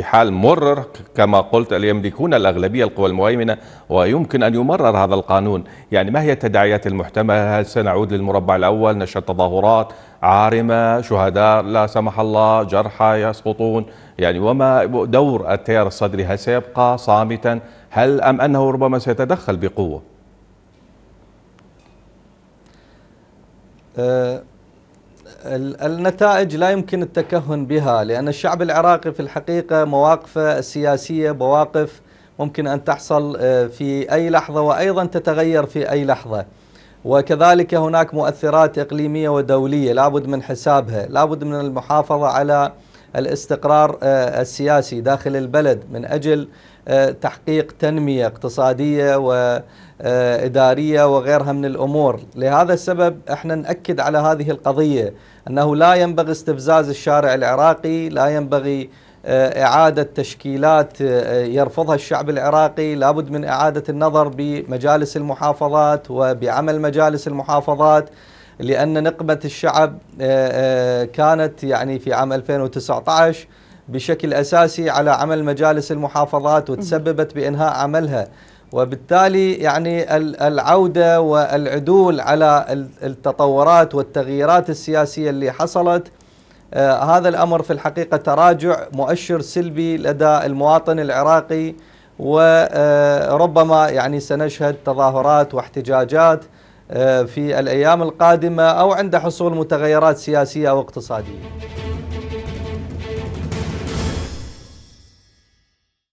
في حال مرر كما قلت يملكون الأغلبية القوى المهيمنة ويمكن أن يمرر هذا القانون يعني ما هي التداعيات المحتملة هل سنعود للمربع الأول نشهد تظاهرات عارمة شهداء لا سمح الله جرحى يسقطون يعني وما دور التيار الصدري هل سيبقى صامتا هل أم أنه ربما سيتدخل بقوة أه النتائج لا يمكن التكهن بها لأن الشعب العراقي في الحقيقة مواقفه السياسية مواقف ممكن أن تحصل آه، في أي لحظة وأيضا تتغير في أي لحظة وكذلك هناك مؤثرات إقليمية ودولية لابد من حسابها لابد من المحافظة على الاستقرار آه، السياسي داخل البلد من أجل آه، تحقيق تنمية اقتصادية وإدارية آه، وغيرها من الأمور لهذا السبب احنا نأكد على هذه القضية أنه لا ينبغي استفزاز الشارع العراقي لا ينبغي إعادة تشكيلات يرفضها الشعب العراقي لابد من إعادة النظر بمجالس المحافظات وبعمل مجالس المحافظات لأن نقمة الشعب آه، آه، كانت يعني في عام 2019 بشكل أساسي على عمل مجالس المحافظات وتسببت بإنهاء عملها وبالتالي يعني العودة والعدول على التطورات والتغييرات السياسية اللي حصلت آه، هذا الأمر في الحقيقة تراجع مؤشر سلبي لدى المواطن العراقي وربما يعني سنشهد تظاهرات واحتجاجات آه، في الأيام القادمة أو عند حصول متغيرات سياسية أو اقتصادية